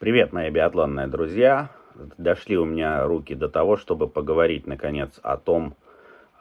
Привет, мои биатлонные друзья. Дошли у меня руки до того, чтобы поговорить, наконец, о том,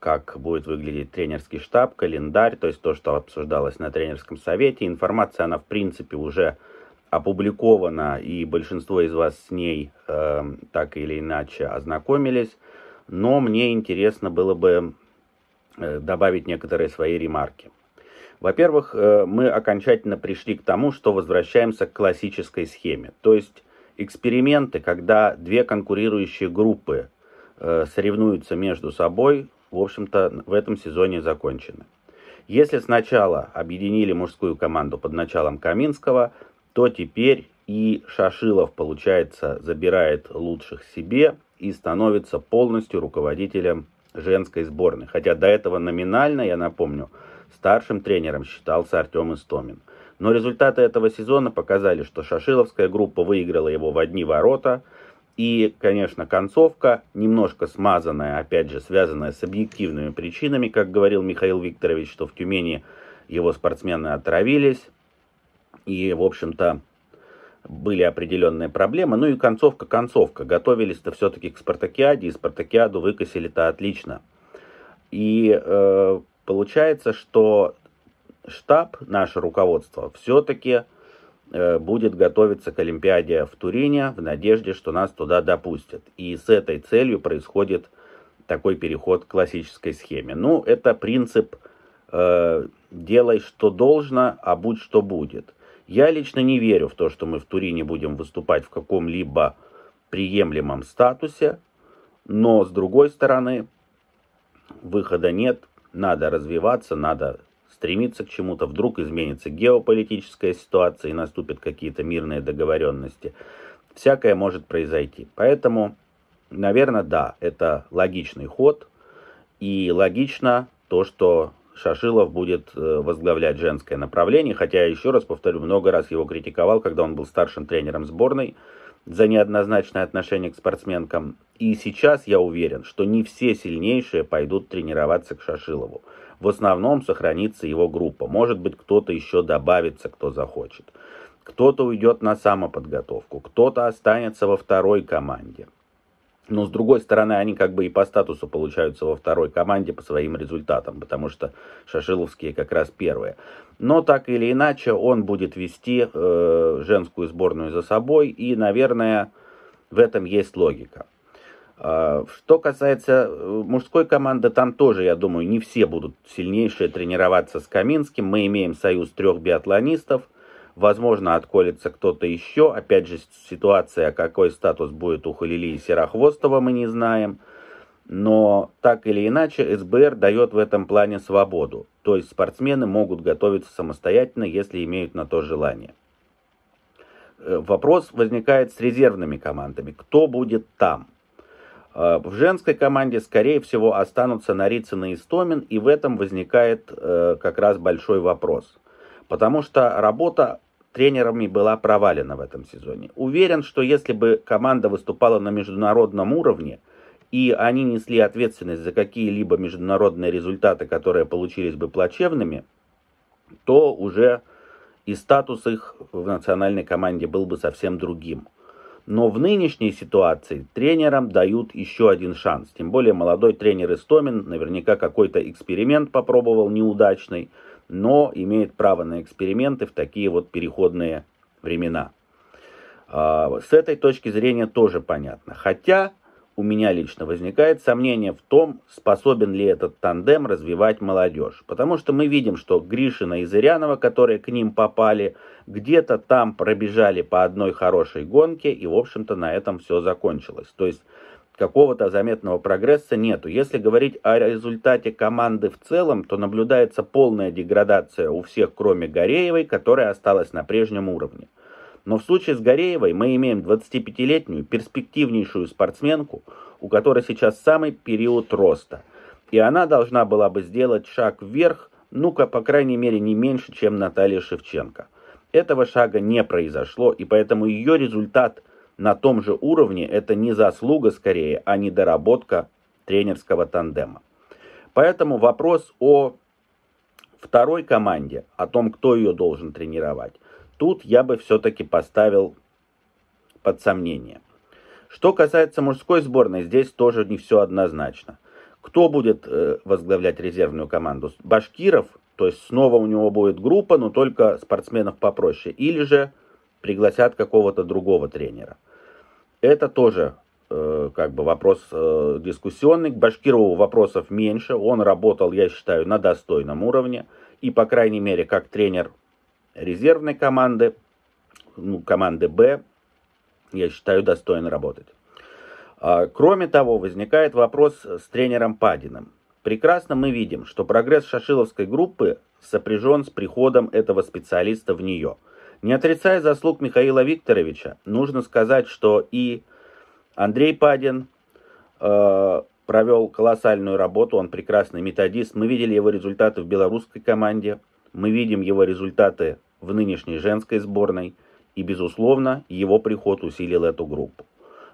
как будет выглядеть тренерский штаб, календарь, то есть то, что обсуждалось на тренерском совете. Информация, она, в принципе, уже опубликована, и большинство из вас с ней э, так или иначе ознакомились. Но мне интересно было бы э, добавить некоторые свои ремарки. Во-первых, э, мы окончательно пришли к тому, что возвращаемся к классической схеме. То есть эксперименты, когда две конкурирующие группы э, соревнуются между собой, в общем-то, в этом сезоне закончены. Если сначала объединили мужскую команду под началом Каминского, то теперь и Шашилов, получается, забирает лучших себе и становится полностью руководителем женской сборной. Хотя до этого номинально, я напомню, Старшим тренером считался Артем Истомин. Но результаты этого сезона показали, что Шашиловская группа выиграла его в одни ворота. И, конечно, концовка, немножко смазанная, опять же, связанная с объективными причинами, как говорил Михаил Викторович, что в Тюмени его спортсмены отравились. И, в общем-то, были определенные проблемы. Ну и концовка-концовка. Готовились-то все-таки к Спартакиаде, и Спартакиаду выкосили-то отлично. И э, Получается, что штаб, наше руководство, все-таки э, будет готовиться к Олимпиаде в Турине в надежде, что нас туда допустят. И с этой целью происходит такой переход к классической схеме. Ну, это принцип э, «делай, что должно, а будь, что будет». Я лично не верю в то, что мы в Турине будем выступать в каком-либо приемлемом статусе, но, с другой стороны, выхода нет, надо развиваться, надо стремиться к чему-то, вдруг изменится геополитическая ситуация и наступят какие-то мирные договоренности. Всякое может произойти. Поэтому, наверное, да, это логичный ход. И логично то, что Шашилов будет э, возглавлять женское направление, хотя, еще раз повторю, много раз его критиковал, когда он был старшим тренером сборной за неоднозначное отношение к спортсменкам. И сейчас я уверен, что не все сильнейшие пойдут тренироваться к Шашилову. В основном сохранится его группа. Может быть, кто-то еще добавится, кто захочет. Кто-то уйдет на самоподготовку, кто-то останется во второй команде. Но с другой стороны, они как бы и по статусу получаются во второй команде по своим результатам, потому что Шашиловские как раз первые. Но так или иначе, он будет вести э, женскую сборную за собой, и, наверное, в этом есть логика. А, что касается э, мужской команды, там тоже, я думаю, не все будут сильнейшие тренироваться с Каминским. Мы имеем союз трех биатлонистов – Возможно, отколется кто-то еще. Опять же, ситуация, какой статус будет у Халили и Серохвостова, мы не знаем. Но так или иначе, СБР дает в этом плане свободу. То есть спортсмены могут готовиться самостоятельно, если имеют на то желание. Э, вопрос возникает с резервными командами. Кто будет там? Э, в женской команде, скорее всего, останутся Нарицын и Истомин, и в этом возникает э, как раз большой вопрос. Потому что работа тренерами была провалена в этом сезоне. Уверен, что если бы команда выступала на международном уровне, и они несли ответственность за какие-либо международные результаты, которые получились бы плачевными, то уже и статус их в национальной команде был бы совсем другим. Но в нынешней ситуации тренерам дают еще один шанс. Тем более молодой тренер Истомин наверняка какой-то эксперимент попробовал неудачный но имеет право на эксперименты в такие вот переходные времена. А, с этой точки зрения тоже понятно. Хотя у меня лично возникает сомнение в том, способен ли этот тандем развивать молодежь. Потому что мы видим, что Гришина и Зырянова, которые к ним попали, где-то там пробежали по одной хорошей гонке, и, в общем-то, на этом все закончилось. То есть какого-то заметного прогресса нету. Если говорить о результате команды в целом, то наблюдается полная деградация у всех, кроме Гореевой, которая осталась на прежнем уровне. Но в случае с Гореевой мы имеем 25-летнюю перспективнейшую спортсменку, у которой сейчас самый период роста. И она должна была бы сделать шаг вверх, ну-ка, по крайней мере, не меньше, чем Наталья Шевченко. Этого шага не произошло, и поэтому ее результат – на том же уровне, это не заслуга скорее, а недоработка тренерского тандема. Поэтому вопрос о второй команде, о том, кто ее должен тренировать, тут я бы все-таки поставил под сомнение. Что касается мужской сборной, здесь тоже не все однозначно. Кто будет э, возглавлять резервную команду? Башкиров, то есть снова у него будет группа, но только спортсменов попроще. Или же пригласят какого-то другого тренера. Это тоже э, как бы вопрос э, дискуссионный. К Башкирову вопросов меньше. Он работал, я считаю, на достойном уровне. И, по крайней мере, как тренер резервной команды, ну, команды «Б», я считаю, достоин работать. А, кроме того, возникает вопрос с тренером Падиным. Прекрасно мы видим, что прогресс шашиловской группы сопряжен с приходом этого специалиста в нее – не отрицая заслуг Михаила Викторовича, нужно сказать, что и Андрей Падин э, провел колоссальную работу, он прекрасный методист. Мы видели его результаты в белорусской команде, мы видим его результаты в нынешней женской сборной, и, безусловно, его приход усилил эту группу.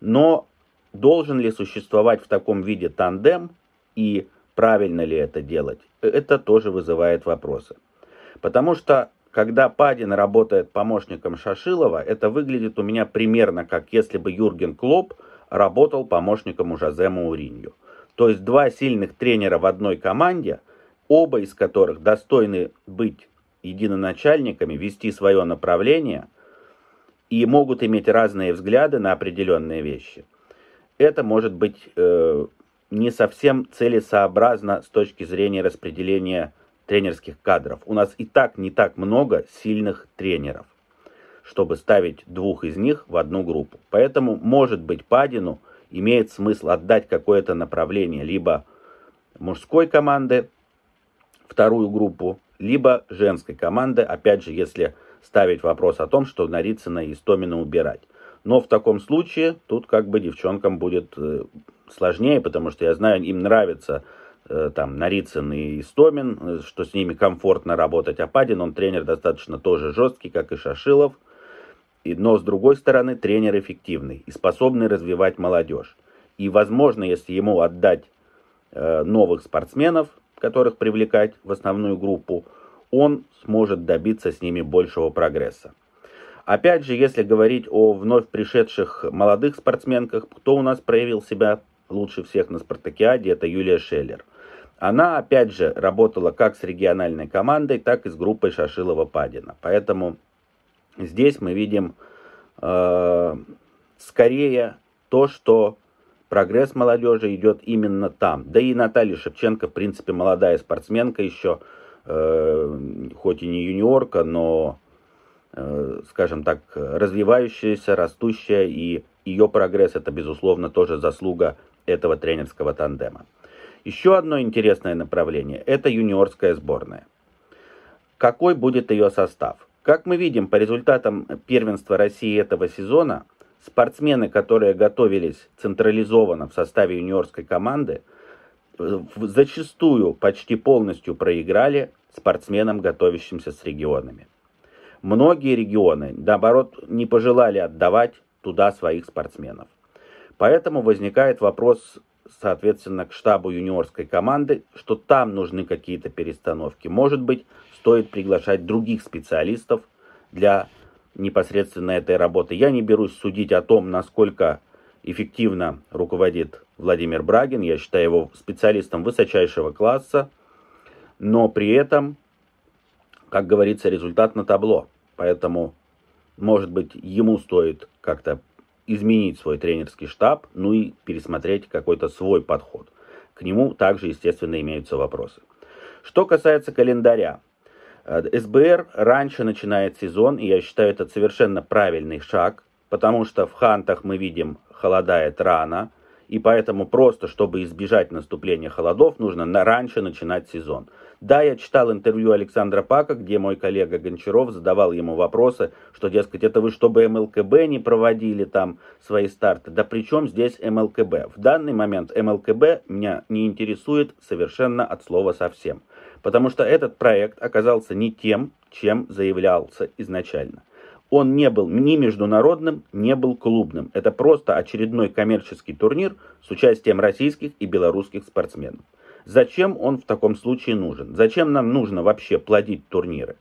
Но должен ли существовать в таком виде тандем и правильно ли это делать, э, это тоже вызывает вопросы. Потому что когда Падин работает помощником Шашилова, это выглядит у меня примерно как если бы Юрген Клоп работал помощником у Жозе Мауриньо. То есть два сильных тренера в одной команде, оба из которых достойны быть единоначальниками, вести свое направление и могут иметь разные взгляды на определенные вещи. Это может быть э, не совсем целесообразно с точки зрения распределения тренерских кадров. У нас и так не так много сильных тренеров, чтобы ставить двух из них в одну группу. Поэтому, может быть, Падину имеет смысл отдать какое-то направление либо мужской команды, вторую группу, либо женской команды, опять же, если ставить вопрос о том, что Нарицына и Истомина убирать. Но в таком случае тут как бы девчонкам будет э, сложнее, потому что я знаю, им нравится Э, там Нарицын и Истомин, э, что с ними комфортно работать. Ападин, он тренер достаточно тоже жесткий, как и Шашилов, и но с другой стороны тренер эффективный и способный развивать молодежь. И возможно, если ему отдать э, новых спортсменов, которых привлекать в основную группу, он сможет добиться с ними большего прогресса. Опять же, если говорить о вновь пришедших молодых спортсменках, кто у нас проявил себя лучше всех на спартакиаде, это Юлия Шеллер – она, опять же, работала как с региональной командой, так и с группой Шашилова-Падина. Поэтому здесь мы видим э, скорее то, что прогресс молодежи идет именно там. Да и Наталья Шевченко, в принципе, молодая спортсменка еще, э, хоть и не юниорка, но, э, скажем так, развивающаяся, растущая, и ее прогресс это, безусловно, тоже заслуга этого тренерского тандема. Еще одно интересное направление – это юниорская сборная. Какой будет ее состав? Как мы видим по результатам первенства России этого сезона, спортсмены, которые готовились централизованно в составе юниорской команды, зачастую почти полностью проиграли спортсменам, готовящимся с регионами. Многие регионы, наоборот, не пожелали отдавать туда своих спортсменов. Поэтому возникает вопрос соответственно, к штабу юниорской команды, что там нужны какие-то перестановки. Может быть, стоит приглашать других специалистов для непосредственно этой работы. Я не берусь судить о том, насколько эффективно руководит Владимир Брагин. Я считаю его специалистом высочайшего класса, но при этом, как говорится, результат на табло. Поэтому, может быть, ему стоит как-то изменить свой тренерский штаб, ну и пересмотреть какой-то свой подход. К нему также, естественно, имеются вопросы. Что касается календаря, э, СБР раньше начинает сезон, и я считаю это совершенно правильный шаг, потому что в хантах мы видим холодает рано, и поэтому просто, чтобы избежать наступления холодов, нужно на раньше начинать сезон. Да, я читал интервью Александра Пака, где мой коллега Гончаров задавал ему вопросы, что, дескать, это вы чтобы МЛКБ не проводили там свои старты. Да при чем здесь МЛКБ? В данный момент МЛКБ меня не интересует совершенно от слова совсем. Потому что этот проект оказался не тем, чем заявлялся изначально. Он не был ни международным, не был клубным. Это просто очередной коммерческий турнир с участием российских и белорусских спортсменов. Зачем он в таком случае нужен? Зачем нам нужно вообще плодить турниры?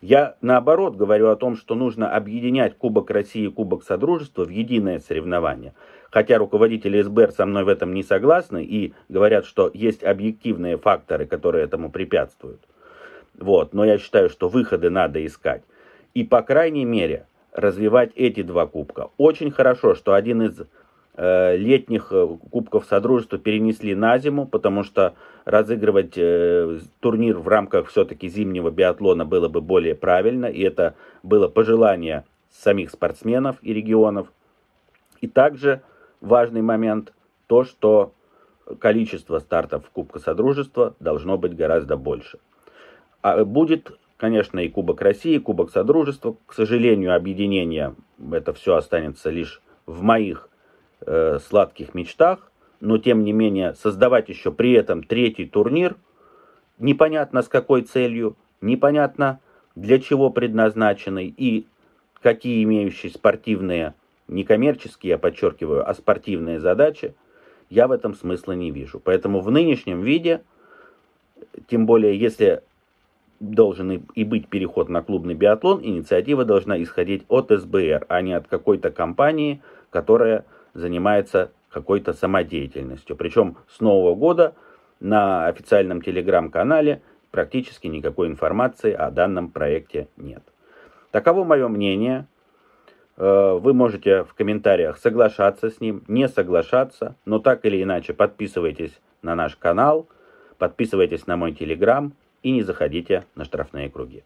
Я наоборот говорю о том, что нужно объединять Кубок России и Кубок Содружества в единое соревнование. Хотя руководители СБР со мной в этом не согласны и говорят, что есть объективные факторы, которые этому препятствуют. Вот. Но я считаю, что выходы надо искать. И по крайней мере развивать эти два кубка. Очень хорошо, что один из Э, летних э, Кубков Содружества перенесли на зиму, потому что разыгрывать э, турнир в рамках все-таки зимнего биатлона было бы более правильно, и это было пожелание самих спортсменов и регионов. И также важный момент то, что количество стартов Кубка Содружества должно быть гораздо больше. А будет, конечно, и Кубок России, и Кубок Содружества. К сожалению, объединение, это все останется лишь в моих Э, сладких мечтах, но тем не менее создавать еще при этом третий турнир, непонятно с какой целью, непонятно для чего предназначенный и какие имеющие спортивные, не коммерческие, я подчеркиваю, а спортивные задачи, я в этом смысла не вижу. Поэтому в нынешнем виде, тем более если должен и быть переход на клубный биатлон, инициатива должна исходить от СБР, а не от какой-то компании, которая занимается какой-то самодеятельностью. Причем с Нового года на официальном телеграм-канале практически никакой информации о данном проекте нет. Таково мое мнение. Э, вы можете в комментариях соглашаться с ним, не соглашаться, но так или иначе подписывайтесь на наш канал, подписывайтесь на мой телеграм и не заходите на штрафные круги.